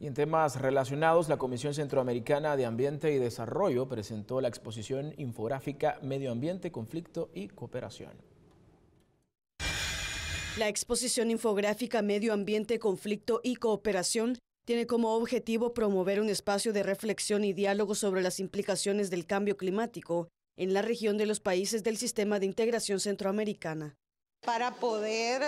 Y en temas relacionados, la Comisión Centroamericana de Ambiente y Desarrollo presentó la exposición infográfica Medio Ambiente, Conflicto y Cooperación. La exposición infográfica Medio Ambiente, Conflicto y Cooperación tiene como objetivo promover un espacio de reflexión y diálogo sobre las implicaciones del cambio climático en la región de los países del sistema de integración centroamericana. Para poder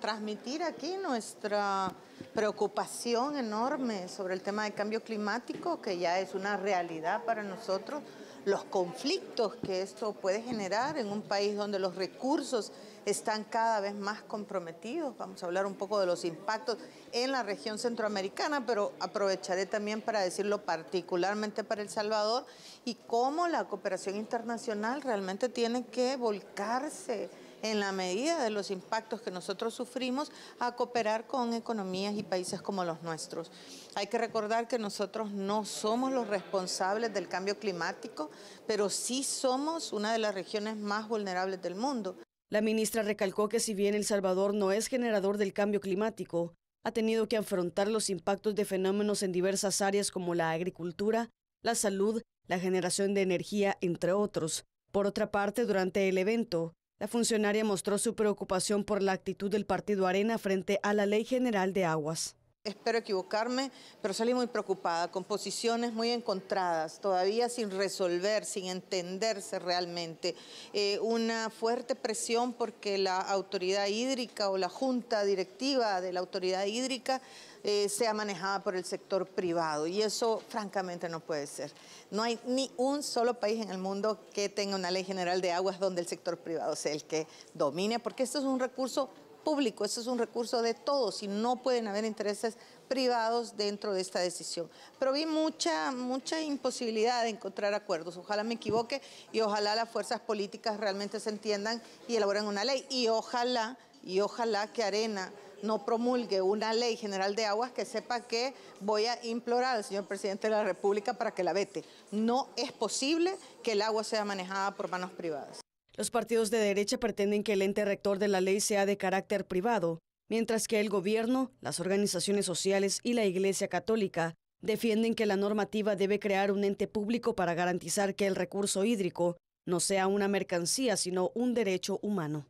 transmitir aquí nuestra preocupación enorme sobre el tema del cambio climático, que ya es una realidad para nosotros, los conflictos que esto puede generar en un país donde los recursos están cada vez más comprometidos. Vamos a hablar un poco de los impactos en la región centroamericana, pero aprovecharé también para decirlo particularmente para El Salvador y cómo la cooperación internacional realmente tiene que volcarse en la medida de los impactos que nosotros sufrimos, a cooperar con economías y países como los nuestros. Hay que recordar que nosotros no somos los responsables del cambio climático, pero sí somos una de las regiones más vulnerables del mundo. La ministra recalcó que si bien El Salvador no es generador del cambio climático, ha tenido que afrontar los impactos de fenómenos en diversas áreas como la agricultura, la salud, la generación de energía, entre otros. Por otra parte, durante el evento, la funcionaria mostró su preocupación por la actitud del Partido Arena frente a la Ley General de Aguas espero equivocarme, pero salí muy preocupada, con posiciones muy encontradas, todavía sin resolver, sin entenderse realmente. Eh, una fuerte presión porque la autoridad hídrica o la junta directiva de la autoridad hídrica eh, sea manejada por el sector privado y eso francamente no puede ser. No hay ni un solo país en el mundo que tenga una ley general de aguas donde el sector privado sea el que domine, porque esto es un recurso público, eso es un recurso de todos y no pueden haber intereses privados dentro de esta decisión. Pero vi mucha, mucha imposibilidad de encontrar acuerdos. Ojalá me equivoque y ojalá las fuerzas políticas realmente se entiendan y elaboren una ley. Y ojalá, y ojalá que Arena no promulgue una ley general de aguas que sepa que voy a implorar al señor presidente de la República para que la vete. No es posible que el agua sea manejada por manos privadas. Los partidos de derecha pretenden que el ente rector de la ley sea de carácter privado, mientras que el gobierno, las organizaciones sociales y la Iglesia Católica defienden que la normativa debe crear un ente público para garantizar que el recurso hídrico no sea una mercancía, sino un derecho humano.